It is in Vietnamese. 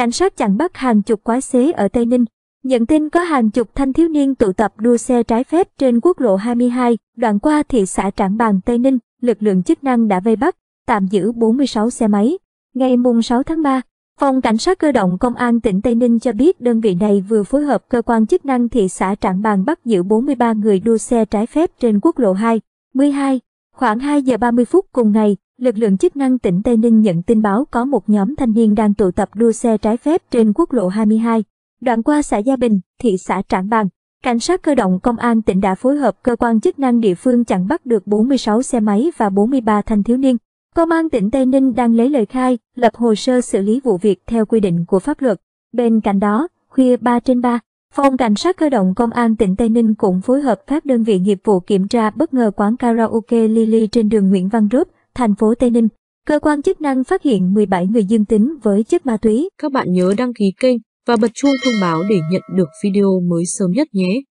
Cảnh sát chặn bắt hàng chục quái xế ở Tây Ninh. Nhận tin có hàng chục thanh thiếu niên tụ tập đua xe trái phép trên quốc lộ 22, đoạn qua thị xã Trảng Bàng, Tây Ninh, lực lượng chức năng đã vây bắt, tạm giữ 46 xe máy. Ngày mùng 6 tháng 3, Phòng Cảnh sát cơ động Công an tỉnh Tây Ninh cho biết đơn vị này vừa phối hợp cơ quan chức năng thị xã Trảng Bàng bắt giữ 43 người đua xe trái phép trên quốc lộ 2, 12 Khoảng 2 giờ 30 phút cùng ngày, lực lượng chức năng tỉnh Tây Ninh nhận tin báo có một nhóm thanh niên đang tụ tập đua xe trái phép trên quốc lộ 22, đoạn qua xã Gia Bình, thị xã Trảng Bàng. Cảnh sát cơ động công an tỉnh đã phối hợp cơ quan chức năng địa phương chặn bắt được 46 xe máy và 43 thanh thiếu niên. Công an tỉnh Tây Ninh đang lấy lời khai, lập hồ sơ xử lý vụ việc theo quy định của pháp luật. Bên cạnh đó, khuya 3 trên 3, Phòng Cảnh sát cơ động Công an tỉnh Tây Ninh cũng phối hợp các đơn vị nghiệp vụ kiểm tra bất ngờ quán karaoke Lily trên đường Nguyễn Văn Rốp, thành phố Tây Ninh. Cơ quan chức năng phát hiện 17 người dương tính với chất ma túy. Các bạn nhớ đăng ký kênh và bật chuông thông báo để nhận được video mới sớm nhất nhé.